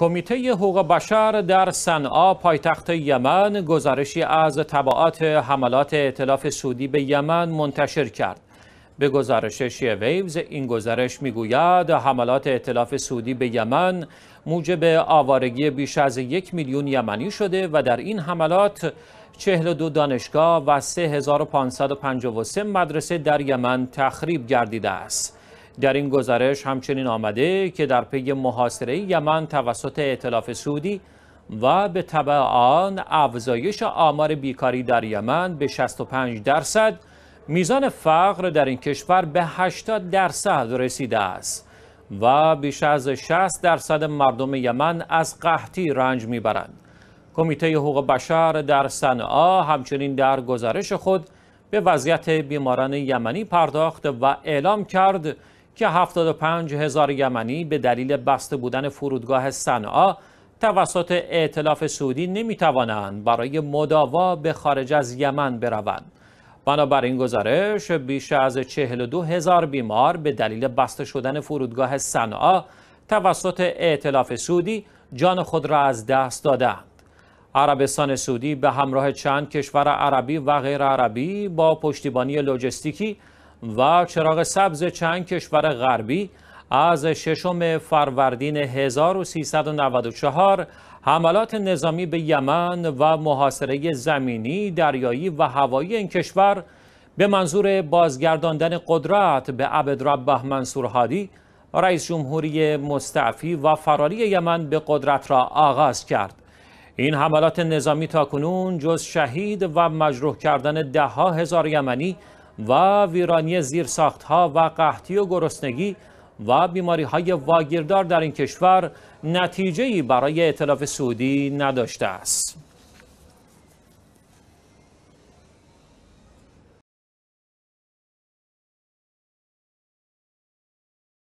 کمیته حقوق بشر در صنعا پایتخت یمن گزارشی از طبعات حملات اطلاف سعودی به یمن منتشر کرد. به گزارش ویوز این گزارش میگوید حملات اطلاف سعودی به یمن موجب آوارگی بیش از یک میلیون یمنی شده و در این حملات 42 دانشگاه و 3553 مدرسه در یمن تخریب گردیده است. در این گزارش همچنین آمده که در پی محاصره یمن توسط اعتلاف سعودی و به طبع آن افزایش آمار بیکاری در یمن به 65 درصد میزان فقر در این کشور به 80 درصد رسیده است و بیش از 60 درصد مردم یمن از قحطی رنج میبرند. کمیته حقوق بشر در صنعا همچنین در گزارش خود به وضعیت بیماران یمنی پرداخت و اعلام کرد که 75 هزار یمنی به دلیل بسته بودن فرودگاه صنعا توسط ائتلاف سعودی نمیتوانند برای مداوا به خارج از یمن بروند. بنابراین گزارش بیش از 42 هزار بیمار به دلیل بسته شدن فرودگاه صنعا توسط ائتلاف سعودی جان خود را از دست دادند. عربستان سعودی به همراه چند کشور عربی و غیر عربی با پشتیبانی لوجستیکی و چراغ سبز چند کشور غربی از ششم فروردین 1394 حملات نظامی به یمن و محاصره زمینی، دریایی و هوایی این کشور به منظور بازگرداندن قدرت به عبدربه منصور هادی رئیس جمهوری مستعفی و فراری یمن به قدرت را آغاز کرد. این حملات نظامی تاکنون جز شهید و مجروح کردن ده ها هزار یمنی و ویرانی زیر ها و قحطی و گرسنگی و بیماری های واگیردار در این کشور نتیجه‌ای برای اطلاف سعودی نداشته است.